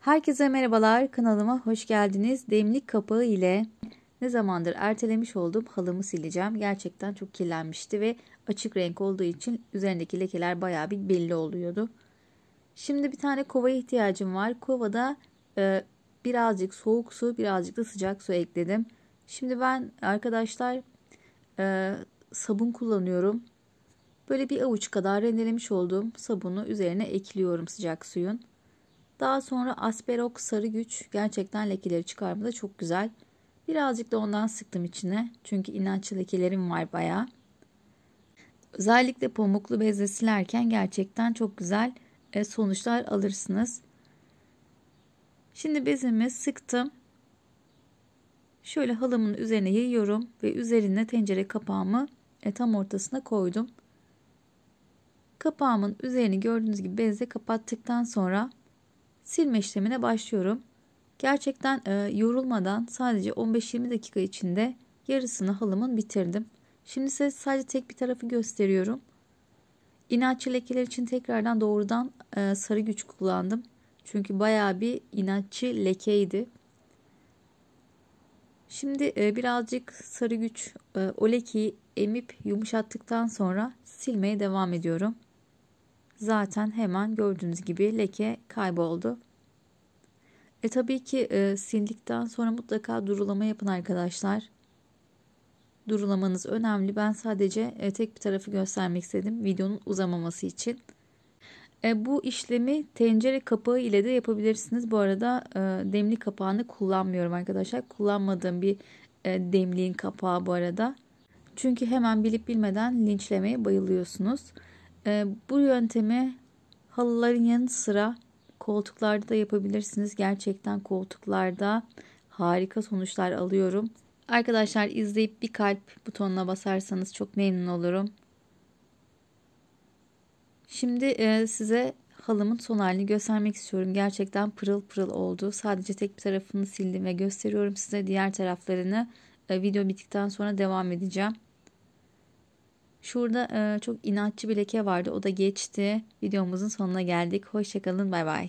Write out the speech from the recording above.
Herkese merhabalar, kanalıma hoş geldiniz. Demlik kapağı ile ne zamandır ertelemiş olduğum halımı sileceğim. Gerçekten çok kirlenmişti ve açık renk olduğu için üzerindeki lekeler bayağı bir belli oluyordu. Şimdi bir tane kovaya ihtiyacım var. Kovada e, birazcık soğuk su, birazcık da sıcak su ekledim. Şimdi ben arkadaşlar e, sabun kullanıyorum. Böyle bir avuç kadar rendelemiş olduğum sabunu üzerine ekliyorum sıcak suyun. Daha sonra Asperok sarı güç gerçekten lekeleri çıkarmada çok güzel. Birazcık da ondan sıktım içine. Çünkü inatçı lekelerim var bayağı. Özellikle pamuklu bezle silerken gerçekten çok güzel e, sonuçlar alırsınız. Şimdi bezimi sıktım. Şöyle halımın üzerine yayıyorum ve üzerine tencere kapağımı e, tam ortasına koydum. Kapağımın üzerini gördüğünüz gibi bezle kapattıktan sonra silme işlemine başlıyorum. Gerçekten e, yorulmadan sadece 15-20 dakika içinde yarısını halımın bitirdim. Şimdi size sadece tek bir tarafı gösteriyorum. İnatçı lekeler için tekrardan doğrudan e, sarı güç kullandım. Çünkü baya bir inatçı lekeydi. Şimdi e, birazcık sarı güç e, o lekeyi emip yumuşattıktan sonra silmeye devam ediyorum. Zaten hemen gördüğünüz gibi leke kayboldu. E tabii ki e, sildikten sonra mutlaka durulama yapın arkadaşlar. Durulamanız önemli. Ben sadece e, tek bir tarafı göstermek istedim videonun uzamaması için. E, bu işlemi tencere kapağı ile de yapabilirsiniz. Bu arada e, demli kapağını kullanmıyorum arkadaşlar. Kullanmadığım bir e, demliğin kapağı bu arada. Çünkü hemen bilip bilmeden linçlemeye bayılıyorsunuz. E, bu yöntemi halıların yanı sıra Koltuklarda da yapabilirsiniz. Gerçekten koltuklarda harika sonuçlar alıyorum. Arkadaşlar izleyip bir kalp butonuna basarsanız çok memnun olurum. Şimdi e, size halımın son halini göstermek istiyorum. Gerçekten pırıl pırıl oldu. Sadece tek bir tarafını sildim ve gösteriyorum size diğer taraflarını. E, video bittikten sonra devam edeceğim. Şurada e, çok inatçı bir leke vardı. O da geçti. Videomuzun sonuna geldik. Hoşçakalın. Bay bay.